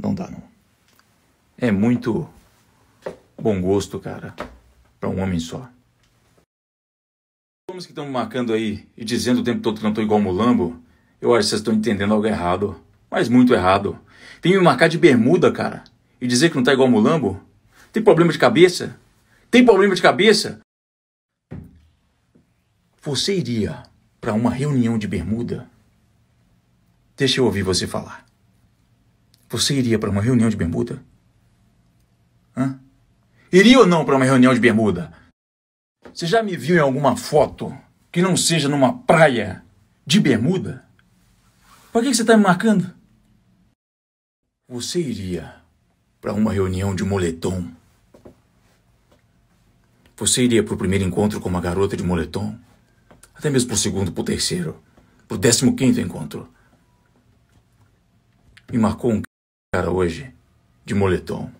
Não dá, não. É muito bom gosto, cara, para um homem só. Homens que estão me marcando aí e dizendo o tempo todo que não tô igual mulambo, eu acho que vocês estão entendendo algo errado. Mas muito errado. Vem me marcar de bermuda, cara, e dizer que não tá igual mulambo? Tem problema de cabeça? Tem problema de cabeça? Você iria para uma reunião de bermuda? Deixa eu ouvir você falar. Você iria para uma reunião de bermuda? Hã? Iria ou não para uma reunião de bermuda? Você já me viu em alguma foto que não seja numa praia de bermuda? Por que você está me marcando? Você iria para uma reunião de moletom? Você iria para o primeiro encontro com uma garota de moletom? Até mesmo para o segundo, para o terceiro, para o décimo quinto encontro. Me marcou um cara hoje de moletom.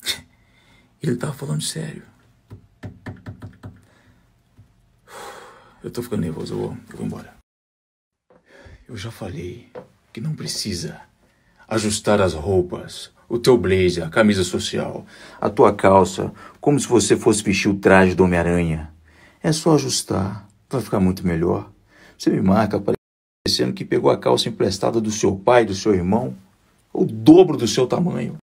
Ele tava falando sério. Eu tô ficando nervoso, eu vou, eu vou embora. Eu já falei que não precisa ajustar as roupas, o teu blazer, a camisa social, a tua calça, como se você fosse vestir o traje do Homem-Aranha. É só ajustar, vai ficar muito melhor. Você me marca parecendo que pegou a calça emprestada do seu pai, do seu irmão o dobro do seu tamanho.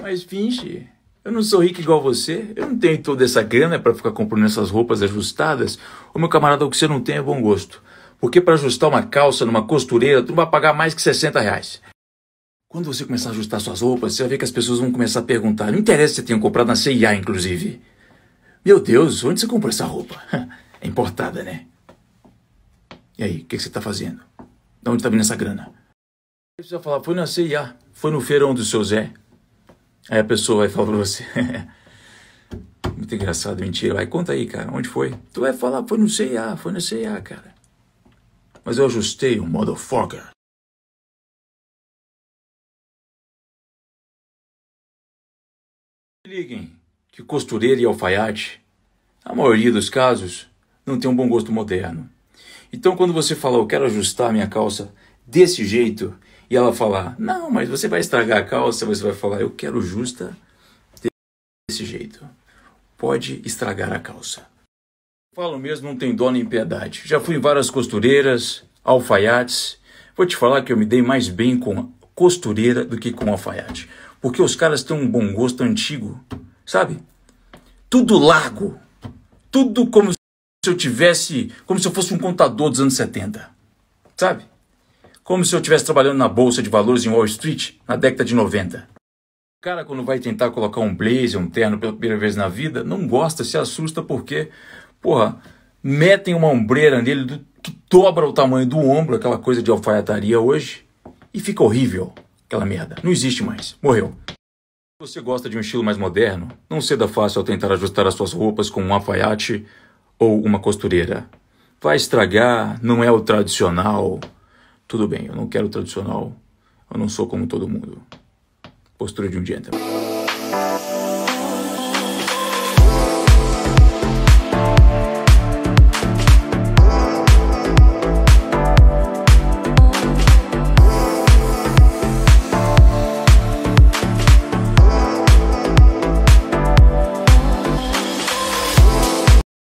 Mas finge, eu não sou rico igual você, eu não tenho toda essa grana para ficar comprando essas roupas ajustadas. Ô meu camarada, o que você não tem é bom gosto. Porque para ajustar uma calça numa costureira, tu não vai pagar mais que 60 reais. Quando você começar a ajustar suas roupas, você vai ver que as pessoas vão começar a perguntar. Não interessa se tenha comprado na CIA, inclusive. Meu Deus, onde você comprou essa roupa? É importada, né? E aí, o que, que, você está fazendo? De onde está vindo essa grana? precisa falar, foi na CIA, foi no feirão do seu Zé. Aí a pessoa vai falar pra você. Muito engraçado, mentira. Vai, conta aí, cara, onde foi? Tu vai falar, foi no CIA, foi no CIA, cara. Mas eu ajustei o motherfucker. Liguem que costureiro e alfaiate, a maioria dos casos, não tem um bom gosto moderno. Então, quando você fala, eu quero ajustar minha calça desse jeito, e ela falar: Não, mas você vai estragar a calça, você vai falar: Eu quero justa desse jeito. Pode estragar a calça. Falo mesmo, não tem dó nem piedade. Já fui em várias costureiras, alfaiates. Vou te falar que eu me dei mais bem com costureira do que com alfaiate. Porque os caras têm um bom gosto antigo, sabe? Tudo largo. Tudo como se eu tivesse, como se eu fosse um contador dos anos 70. Sabe? como se eu estivesse trabalhando na bolsa de valores em Wall Street na década de 90. O cara, quando vai tentar colocar um blazer, um terno pela primeira vez na vida, não gosta, se assusta porque, porra, metem uma ombreira nele que dobra o tamanho do ombro, aquela coisa de alfaiataria hoje, e fica horrível. Aquela merda. Não existe mais. Morreu. Se você gosta de um estilo mais moderno, não ceda fácil ao tentar ajustar as suas roupas com um alfaiate ou uma costureira. Vai estragar, não é o tradicional, tudo bem, eu não quero tradicional, eu não sou como todo mundo. Postura de um gentleman.